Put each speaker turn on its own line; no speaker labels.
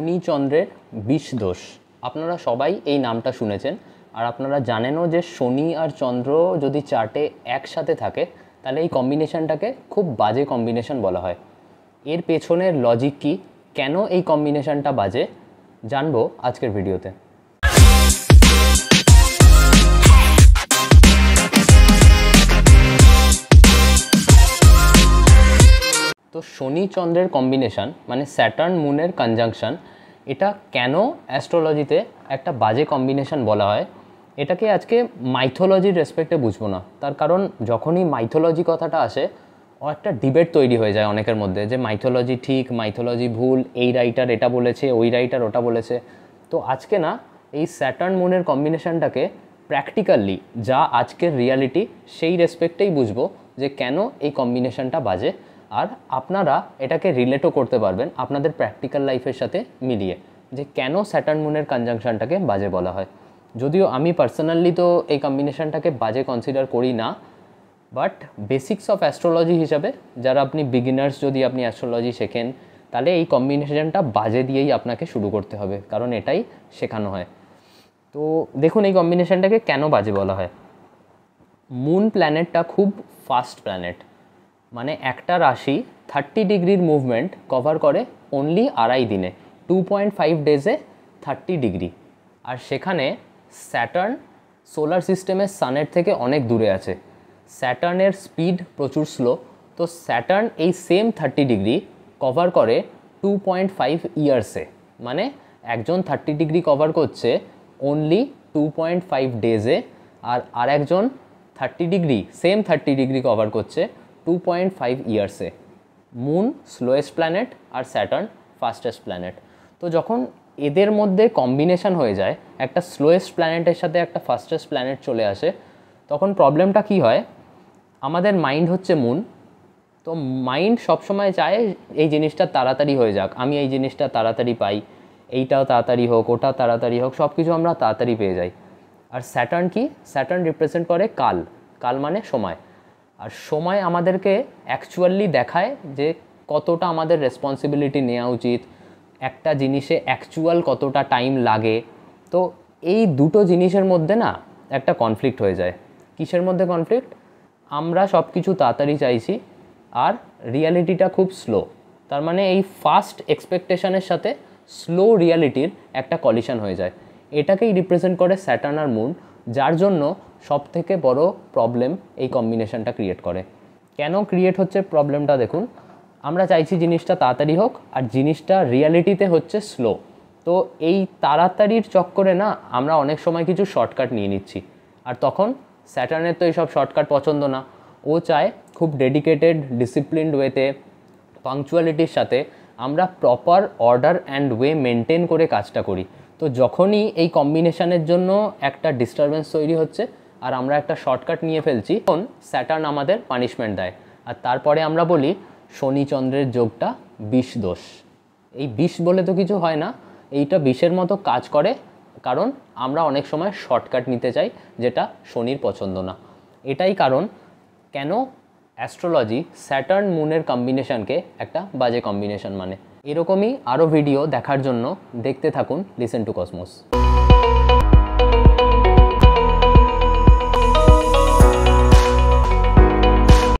শনিচন্দ্রের বিষ দোষ আপনারা সবাই এই নামটা শুনেছেন আর আপনারা জানেনও যে শনি আর চন্দ্র যদি চার্টে একসাথে থাকে তাহলে এই কম্বিনেশনটাকে খুব বাজে কম্বিনেশন বলা হয় এর পেছনের লজিক কি কেন এই কম্বিনেশনটা বাজে জানবো আজকের ভিডিওতে শনি চন্দ্রের কম্বিনেশান মানে স্যাটার্ন মুনের কনজাংশন এটা কেন অ্যাস্ট্রোলজিতে একটা বাজে কম্বিনেশন বলা হয় এটাকে আজকে মাইথোলজির রেসপেক্টে বুঝবো না তার কারণ যখনই মাইথোলজি কথাটা আসে ও একটা ডিবেট তৈরি হয়ে যায় অনেকের মধ্যে যে মাইথোলজি ঠিক মাইথোলজি ভুল এই রাইটার এটা বলেছে ওই রাইটার ওটা বলেছে তো আজকে না এই স্যাটার্ন মুনের কম্বিনেশনটাকে প্র্যাকটিক্যালি যা আজকের রিয়ালিটি সেই রেসপেক্টেই বুঝবো যে কেন এই কম্বিনেশনটা বাজে আর আপনারা এটাকে রিলেটও করতে পারবেন আপনাদের প্র্যাকটিক্যাল লাইফের সাথে মিলিয়ে যে কেন স্যাটার্ন মুনের কনজাংশনটাকে বাজে বলা হয় যদিও আমি পার্সোনালি তো এই কম্বিনেশানটাকে বাজে কনসিডার করি না বাট বেসিক্স অফ অ্যাস্ট্রোলজি হিসাবে যারা আপনি বিগিনার্স যদি আপনি অ্যাস্ট্রোলজি শেখেন তাহলে এই কম্বিনেশানটা বাজে দিয়েই আপনাকে শুরু করতে হবে কারণ এটাই শেখানো হয় তো দেখুন এই কম্বিনেশানটাকে কেন বাজে বলা হয় মুন প্ল্যানেটটা খুব ফাস্ট প্ল্যানেট মানে একটা রাশি থার্টি ডিগ্রির মুভমেন্ট কভার করে অনলি আড়াই দিনে টু পয়েন্ট ফাইভ ডেজে থার্টি ডিগ্রি আর সেখানে স্যাটার্ন সোলার সিস্টেমের সানের থেকে অনেক দূরে আছে স্যাটার্নের স্পিড প্রচুর স্লো তো স্যাটার্ন এই সেম থার্টি ডিগ্রি কভার করে টু পয়েন্ট ফাইভ ইয়ার্সে মানে একজন থার্টি ডিগ্রি কভার করছে অনলি টু পয়েন্ট ফাইভ ডেজে আর আরেকজন thirty degree same thirty degree cover করছে 2.5 ইয়ার্সে মুন স্লোয়েস্ট প্ল্যানেট আর স্যাটার্ন ফাস্টেস্ট প্ল্যানেট তো যখন এদের মধ্যে কম্বিনেশন হয়ে যায় একটা স্লোয়েস্ট প্ল্যানেটের সাথে একটা ফাস্টেস্ট প্ল্যানেট চলে আসে তখন প্রবলেমটা কি হয় আমাদের মাইন্ড হচ্ছে মুন তো মাইন্ড সবসময় চায় এই জিনিসটা তাড়াতাড়ি হয়ে যাক আমি এই জিনিসটা তাড়াতাড়ি পাই এইটাও তাড়াতাড়ি হোক ওটা তাড়াতাড়ি হোক সব কিছু আমরা তাড়াতাড়ি পেয়ে যাই আর স্যাটার্ন কি স্যাটার্ন রিপ্রেজেন্ট করে কাল কাল মানে সময় আর সময় আমাদেরকে অ্যাকচুয়ালি দেখায় যে কতটা আমাদের রেসপন্সিবিলিটি নেওয়া উচিত একটা জিনিসে অ্যাকচুয়াল কতটা টাইম লাগে তো এই দুটো জিনিসের মধ্যে না একটা কনফ্লিক্ট হয়ে যায় কিসের মধ্যে কনফ্লিক্ট আমরা সব কিছু তাড়াতাড়ি চাইছি আর রিয়ালিটিটা খুব স্লো তার মানে এই ফাস্ট এক্সপেকটেশনের সাথে স্লো রিয়ালিটির একটা কলিশন হয়ে যায় এটাকেই রিপ্রেজেন্ট করে স্যাটার্ন আর মুন যার জন্য সব থেকে বড় প্রবলেম এই কম্বিনেশনটা ক্রিয়েট করে কেন ক্রিয়েট হচ্ছে প্রবলেমটা দেখুন আমরা চাইছি জিনিসটা তাড়াতাড়ি হোক আর জিনিসটা রিয়ালিটিতে হচ্ছে স্লো তো এই তাড়াতাড়ির চক্করে না আমরা অনেক সময় কিছু শর্টকাট নিয়ে নিচ্ছি আর তখন স্যাটার্নের তো এইসব শর্টকাট পছন্দ না ও চায় খুব ডেডিকেটেড ডিসিপ্লিনড ওয়েতে পাংচুয়ালিটির সাথে আমরা proper order and way maintain করে কাজটা করি তো যখনই এই কম্বিনেশানের জন্য একটা ডিস্টারবেন্স তৈরি হচ্ছে আর আমরা একটা শর্টকাট নিয়ে ফেলছি তখন স্যাটার্ন আমাদের পানিশমেন্ট দেয় আর তারপরে আমরা বলি শনিচন্দ্রের যোগটা বিষ দোষ এই বিষ বলে তো কিছু হয় না এইটা বিষের মতো কাজ করে কারণ আমরা অনেক সময় শর্টকাট নিতে চাই যেটা শনির পছন্দ না এটাই কারণ কেন অ্যাস্ট্রোলজি স্যাটার্ন মুনের কম্বিনেশানকে একটা বাজে কম্বিনেশান মানে এরকমই আরও ভিডিও দেখার জন্য দেখতে থাকুন লিসেন টু কসমোস